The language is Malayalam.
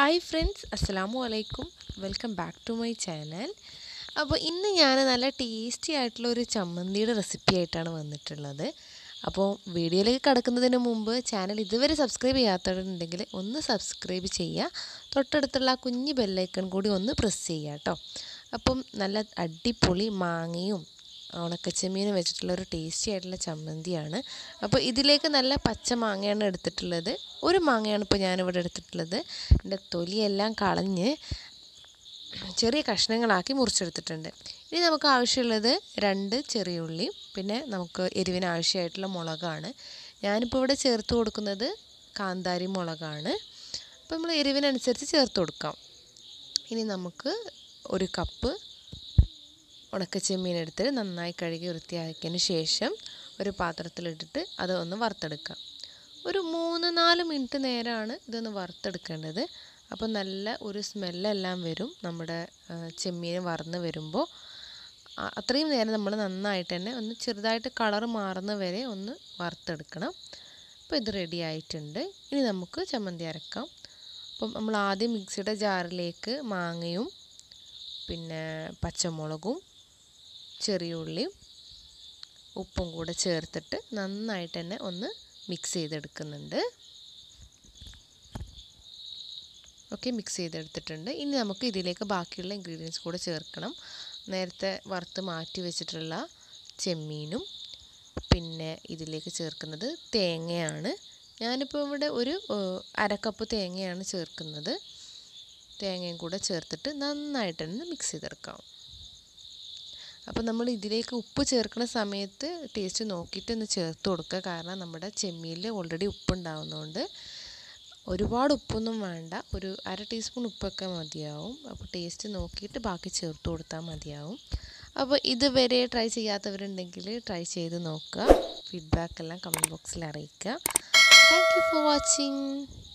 ഹായ് ഫ്രണ്ട്സ് അസ്സാമു അലൈക്കും welcome back to my channel അപ്പോൾ ഇന്ന് ഞാൻ നല്ല ടേസ്റ്റി ആയിട്ടുള്ള ഒരു ചമ്മന്തിയുടെ റെസിപ്പി ആയിട്ടാണ് വന്നിട്ടുള്ളത് അപ്പോൾ വീഡിയോയിലേക്ക് കടക്കുന്നതിന് മുമ്പ് ചാനൽ ഇതുവരെ സബ്സ്ക്രൈബ് ചെയ്യാത്തവരുണ്ടെങ്കിൽ ഒന്ന് സബ്സ്ക്രൈബ് ചെയ്യുക തൊട്ടടുത്തുള്ള ആ കുഞ്ഞ് ബെല്ലൈക്കൺ കൂടി ഒന്ന് പ്രസ് ചെയ്യുക കേട്ടോ അപ്പം നല്ല അടിപൊളി മാങ്ങയും ഉണക്കച്ചെമ്മീൻ വെച്ചിട്ടുള്ള ഒരു ടേസ്റ്റി ആയിട്ടുള്ള ചമ്മന്തിയാണ് അപ്പോൾ ഇതിലേക്ക് നല്ല പച്ച മാങ്ങയാണ് എടുത്തിട്ടുള്ളത് ഒരു മാങ്ങയാണ് ഇപ്പോൾ ഞാനിവിടെ എടുത്തിട്ടുള്ളത് എൻ്റെ തൊലിയെല്ലാം കളഞ്ഞ് ചെറിയ കഷ്ണങ്ങളാക്കി മുറിച്ചെടുത്തിട്ടുണ്ട് ഇനി നമുക്ക് ആവശ്യമുള്ളത് രണ്ട് ചെറിയ ഉള്ളി പിന്നെ നമുക്ക് എരിവിന് ആവശ്യമായിട്ടുള്ള മുളകാണ് ഞാനിപ്പോൾ ഇവിടെ ചേർത്ത് കൊടുക്കുന്നത് കാന്താരി മുളകാണ് അപ്പോൾ നമ്മൾ എരിവിനനുസരിച്ച് ചേർത്ത് കൊടുക്കാം ഇനി നമുക്ക് ഒരു കപ്പ് ഉണക്ക ചെമ്മീൻ എടുത്തിട്ട് നന്നായി കഴുകി വൃത്തിയാക്കിയതിന് ശേഷം ഒരു പാത്രത്തിലിട്ടിട്ട് അത് ഒന്ന് വറുത്തെടുക്കാം ഒരു മൂന്ന് നാല് മിനിറ്റ് നേരമാണ് ഇതൊന്ന് വറുത്തെടുക്കേണ്ടത് അപ്പോൾ നല്ല ഒരു സ്മെല്ലെല്ലാം വരും നമ്മുടെ ചെമ്മീൻ വറന്ന് വരുമ്പോൾ അത്രയും നേരം നമ്മൾ നന്നായിട്ട് തന്നെ ഒന്ന് ചെറുതായിട്ട് കളർ മാറുന്ന വരെ ഒന്ന് വറുത്തെടുക്കണം അപ്പോൾ ഇത് റെഡി ആയിട്ടുണ്ട് ഇനി നമുക്ക് ചമ്മന്തി അരക്കാം അപ്പം നമ്മൾ ആദ്യം മിക്സിയുടെ ജാറിലേക്ക് മാങ്ങയും പിന്നെ പച്ചമുളകും ചെറിയ ഉള്ളിയും ഉപ്പും കൂടെ ചേർത്തിട്ട് നന്നായിട്ട് തന്നെ ഒന്ന് മിക്സ് ചെയ്തെടുക്കുന്നുണ്ട് ഓക്കെ മിക്സ് ചെയ്തെടുത്തിട്ടുണ്ട് ഇനി നമുക്ക് ഇതിലേക്ക് ബാക്കിയുള്ള ഇൻഗ്രീഡിയൻസ് കൂടെ ചേർക്കണം നേരത്തെ വറുത്ത് മാറ്റി വെച്ചിട്ടുള്ള ചെമ്മീനും പിന്നെ ഇതിലേക്ക് ചേർക്കുന്നത് തേങ്ങയാണ് ഞാനിപ്പോൾ ഇവിടെ ഒരു അരക്കപ്പ് തേങ്ങയാണ് ചേർക്കുന്നത് തേങ്ങയും കൂടെ ചേർത്തിട്ട് നന്നായിട്ടൊന്ന് മിക്സ് ചെയ്തെടുക്കാം അപ്പോൾ നമ്മൾ ഇതിലേക്ക് ഉപ്പ് ചേർക്കുന്ന സമയത്ത് ടേസ്റ്റ് നോക്കിയിട്ട് ഒന്ന് ചേർത്ത് കൊടുക്കുക കാരണം നമ്മുടെ ചെമ്മീൽ ഓൾറെഡി ഉപ്പുണ്ടാവുന്നതുകൊണ്ട് ഒരുപാട് ഉപ്പൊന്നും വേണ്ട ഒരു അര ടീസ്പൂൺ ഉപ്പൊക്കെ മതിയാവും അപ്പോൾ ടേസ്റ്റ് നോക്കിയിട്ട് ബാക്കി ചേർത്ത് കൊടുത്താൽ മതിയാവും അപ്പോൾ ഇതുവരെ ട്രൈ ചെയ്യാത്തവരുണ്ടെങ്കിൽ ട്രൈ ചെയ്ത് നോക്കുക ഫീഡ്ബാക്ക് എല്ലാം കമൻറ്റ് ബോക്സിൽ അറിയിക്കുക താങ്ക് ഫോർ വാച്ചിങ്